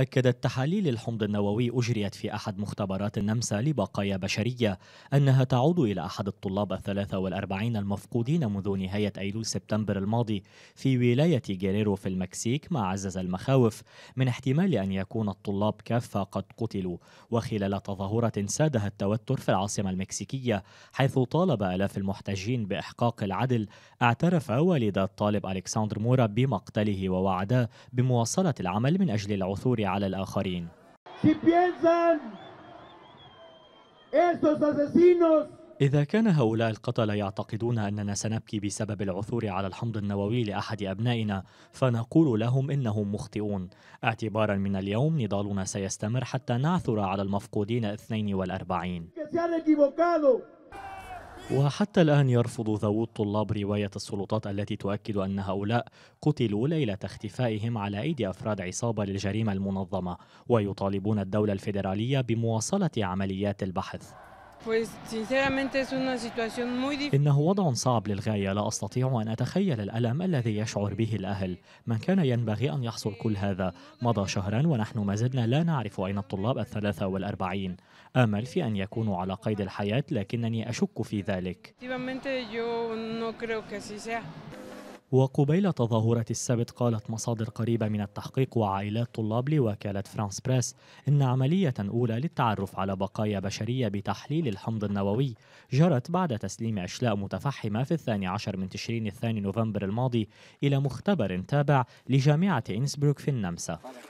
أكدت تحاليل الحمض النووي أجريت في أحد مختبرات النمسا لبقايا بشرية أنها تعود إلى أحد الطلاب الثلاثة والأربعين المفقودين منذ نهاية أيلول سبتمبر الماضي في ولاية جيريرو في المكسيك ما عزز المخاوف من احتمال أن يكون الطلاب كافة قد قتلوا وخلال تظاهرة سادها التوتر في العاصمة المكسيكية حيث طالب آلاف المحتجين بإحقاق العدل اعترف والد الطالب ألكسندر مورا بمقتله ووعدا بمواصلة العمل من أجل العثور على الآخرين إذا كان هؤلاء القتلة يعتقدون أننا سنبكي بسبب العثور على الحمض النووي لأحد أبنائنا فنقول لهم إنهم مخطئون اعتبارا من اليوم نضالنا سيستمر حتى نعثر على المفقودين 42 وحتى الآن يرفض ذوو الطلاب رواية السلطات التي تؤكد أن هؤلاء قتلوا ليلة اختفائهم على أيدي أفراد عصابة للجريمة المنظمة ويطالبون الدولة الفيدرالية بمواصلة عمليات البحث إنه وضع صعب للغاية لا أستطيع أن أتخيل الألم الذي يشعر به الأهل من كان ينبغي أن يحصل كل هذا مضى شهرا ونحن ما زلنا لا نعرف أين الطلاب الثلاثة والأربعين آمل في أن يكونوا على قيد الحياة لكنني أشك في ذلك وقبيل تظاهرة السبت قالت مصادر قريبة من التحقيق وعائلات طلاب لوكالة فرانس بريس إن عملية أولى للتعرف على بقايا بشرية بتحليل الحمض النووي جرت بعد تسليم أشلاء متفحمة في الثاني عشر من تشرين الثاني نوفمبر الماضي إلى مختبر تابع لجامعة إنسبروك في النمسا